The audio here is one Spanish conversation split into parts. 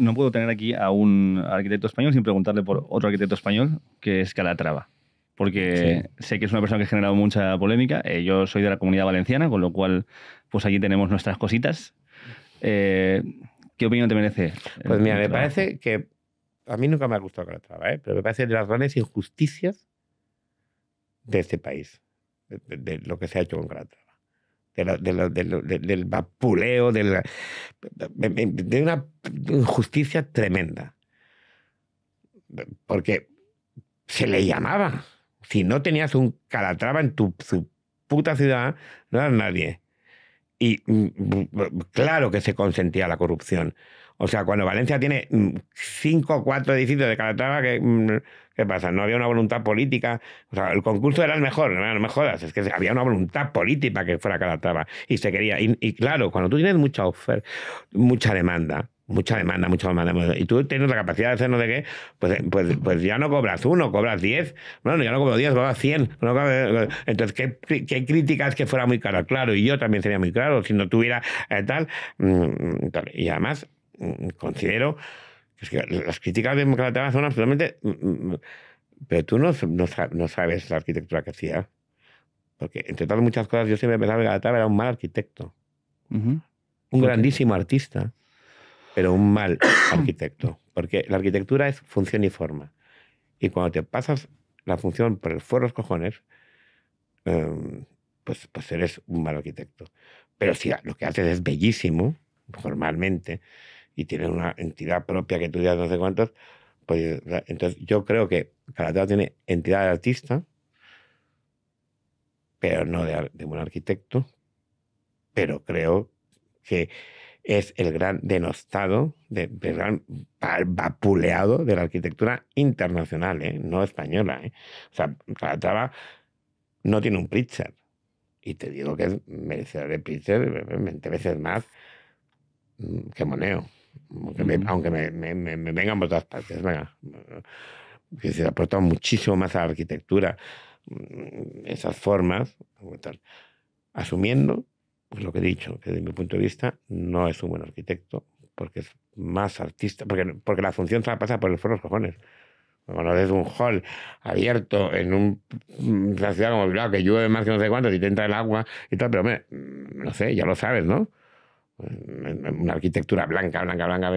no puedo tener aquí a un arquitecto español sin preguntarle por otro arquitecto español, que es Calatrava. Porque sé que es una persona que ha generado mucha polémica. Eh, yo soy de la comunidad valenciana, con lo cual, pues allí tenemos nuestras cositas. Eh, ¿Qué opinión te merece? Pues mira, me parece que. A mí nunca me ha gustado Calatrava, ¿eh? pero me parece de las grandes injusticias de este país, de, de lo que se ha hecho con Calatrava del vapuleo, de, una injusticia tremenda. Porque se le llamaba. Si no tenías un calatrava en tu puta ciudad, no eras nadie. Y mm, mm, claro que se consentía la corrupción. O sea, cuando Valencia tiene mm, cinco o cuatro edificios de Calatrava, ¿qué, mm, ¿qué, pasa? No había una voluntad política. O sea, el concurso era el mejor, no, me jodas, es que había una voluntad política que fuera Calatrava y se quería. Y, claro, cuando tú tienes mucha oferta, mucha demanda, mucha demanda, mucha demanda. Y tú tienes la capacidad de hacer no qué, pues, eh, pues, pues ya no cobras uno, cobras diez. Bueno, ya no cobro diez, cobras cien. entonces, ¿qué, críticas que fuera muy caro? Claro, y yo también sería muy claro si no tuviera eh, mm, tal. Y además, Mm, mm, considero que las críticas de Calatrava son absolutamente... Mm, pero tú no, no, sabes la arquitectura que hacía. Porque, entre todas muchas cosas, yo siempre pensaba que Calatrava era un mal arquitecto. Un grandísimo artista, pero un mal arquitecto. Porque la arquitectura es función y forma. Y cuando te pasas la función por el fuero los cojones, em, pues, pues eres un mal arquitecto. Pero si lo que haces es bellísimo, formalmente, y tiene una entidad propia que tú digas no sé cuántos, pues entonces yo creo que Calatrava tiene entidad de artista, pero no de, de un arquitecto, pero creo que es el gran denostado, de, el gran vapuleado de la arquitectura internacional, ¿eh? no española. ¿eh? O sea, Calatrava no tiene un Pritzker. Y te digo que es merecedor de Pritzer 20 veces más mm, que Moneo aunque me, vengan por todas partes, venga. Que se aporta muchísimo más a la arquitectura mm, esas formas, asumiendo pues lo que he dicho, que desde mi punto de vista no es un buen arquitecto, porque es más artista, porque, porque la función se la pasa por el foro los cojones. Cuando haces un hall abierto en un, mm, una ciudad como que llueve más que no sé cuánto, y te entra el agua y tal, pero mm, no sé, ya lo sabes, ¿no? una arquitectura blanca, blanca, blanca,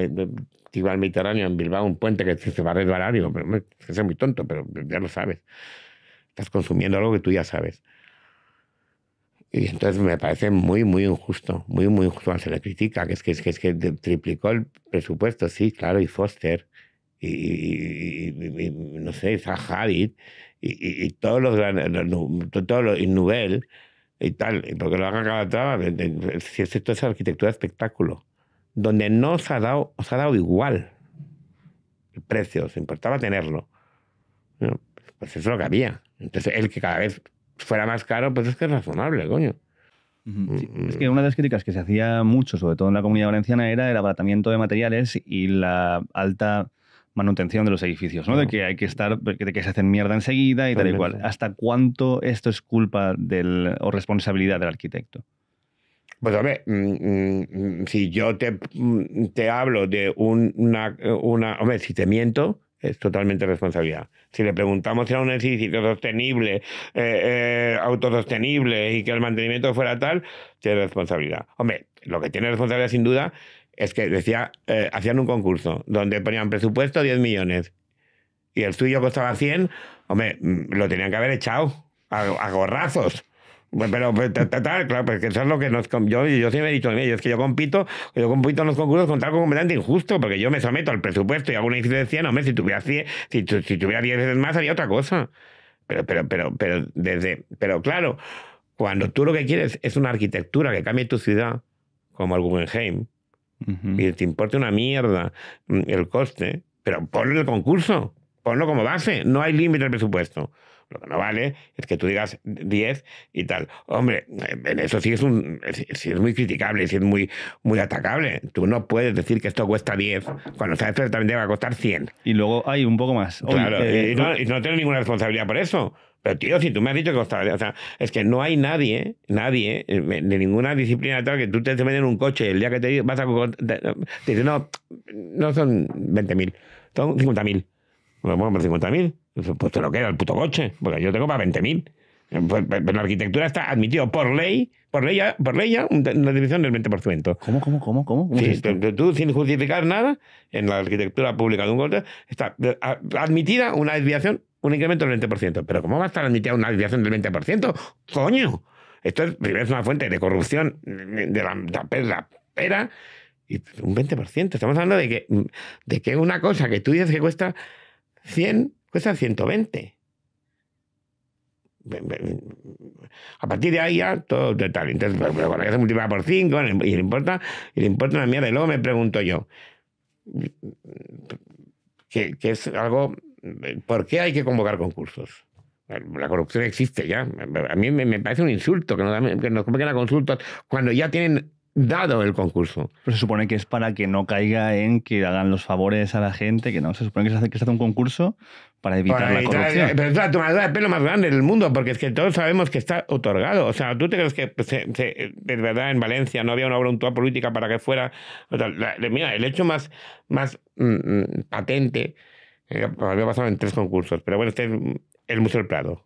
iba al Mediterráneo, en Bilbao, un puente que se va a resbalar, digo, es que es muy tonto, pero ya lo sabes. Estás consumiendo algo que tú ya sabes. Y entonces me parece muy, muy injusto, muy, muy injusto. Se le critica, que es que, es que, es triplicó el presupuesto, sí, claro, y Foster, y, no sé, y y, y, todos los, todos los, y Nubel, y tal, porque lo si es esto es arquitectura de espectáculo, donde no os ha dado, os ha dado igual el precio, os importaba tenerlo. Pues eso es lo que había. Entonces, el que cada vez fuera más caro, pues es que es razonable, coño. Mm, es mm. que una de las críticas que se hacía mucho, sobre todo en la comunidad valenciana, era el abaratamiento de materiales y la alta manutención de los edificios, ¿no? De que hay que estar, de que se hacen mierda enseguida y tal y cual. ¿Hasta cuánto esto es culpa del, o responsabilidad del arquitecto? Pues hombre, mm, mm, mm, si yo te, te hablo de una, una... Hombre, si te miento, es totalmente responsabilidad. Si le preguntamos si era un edificio sostenible, eh, eh, autosostenible y que el mantenimiento fuera tal, tiene responsabilidad. Hombre, lo que tiene responsabilidad sin duda es que decía, eh, hacían un concurso donde ponían presupuesto 10 millones y el suyo costaba 100, hombre, mm, lo tenían que haber echado a, gorrazos. Pero, claro, pues eso es lo que nos. Yo, yo siempre he dicho, mí es que yo compito, yo compito en los concursos con tal completamente injusto, porque yo me someto al presupuesto y hago una incidencia de 100, hombre, si tuviera 100, si, tuviera 10 veces más haría otra cosa. Pero, pero, pero, pero, desde. Pero claro, cuando tú lo que quieres es una arquitectura que cambie tu ciudad, como el Guggenheim, y te importa una mierda mm, el coste, pero ponlo en el concurso, ponlo como base, no hay límite al presupuesto. Lo que no vale es que tú digas 10 y tal. Hombre, en eso sí es, un, sí es muy criticable, sí es muy, muy atacable. Tú no puedes decir que esto cuesta 10 cuando sabes perfectamente que va a costar 100. Y luego hay un poco más. Claro, eh, y, no, tengo ninguna responsabilidad por eso. Pero tío, si tú me has dicho que costaba, o sea, es que no hay nadie, nadie, eh, de ninguna disciplina tal, que tú te metes en un coche el día que te vas a... Te no, no son 20.000, son 50.000. Bueno, pues 50.000. Pues te lo queda el puto coche, porque yo tengo para 20.000. Pues, pues, pues la arquitectura está admitido por ley, por ley, por ley ya, una división del 20%. ¿Cómo, cómo, cómo, cómo? cómo sí, tú, sin justificar nada, en la arquitectura pública de un golpe, está admitida una desviación, un incremento del 20%. Pero ¿cómo va a estar admitida una desviación del 20%? ¡Coño! Esto es, primero una fuente de corrupción de la, de pera, y un 20%. Estamos hablando de que, de que una cosa que tú dices que cuesta 100 cuesta 120. A partir de ahí ya todo tal. Entonces, se multiplica por 5 y le importa, y le importa una mierda. Y luego me pregunto yo, que, es algo, ¿por qué hay que convocar concursos? La corrupción existe ya. A mí me, parece un insulto que nos, que nos convoquen a consultas cuando ya tienen dado el concurso. se supone que es para que no caiga en que hagan los favores a la gente, que no. Se supone que se hace, que se hace un concurso para evitar la Pero es la tomadura de pelo más grande del mundo, porque es que todos sabemos que está otorgado. O sea, ¿tú te crees que pues, verdad en Valencia no había una voluntad política para que fuera? mira, el hecho más, más mm, mm, patente, eh, pues, había pasado en tres concursos, pero bueno, este es el Museo del Prado.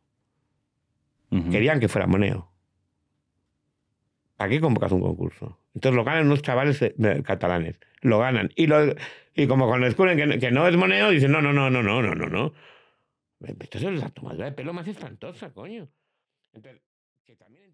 Querían que fuera Moneo. ¿Para qué convocas un concurso? Entonces lo ganan unos chavales eh, catalanes, lo ganan. Y, lo, y como cuando descubren que, que no es moneo, dicen, no, no, no, no, no, no, no, no. Entonces es la tomadura de pelo más espantosa, coño. Entonces, que también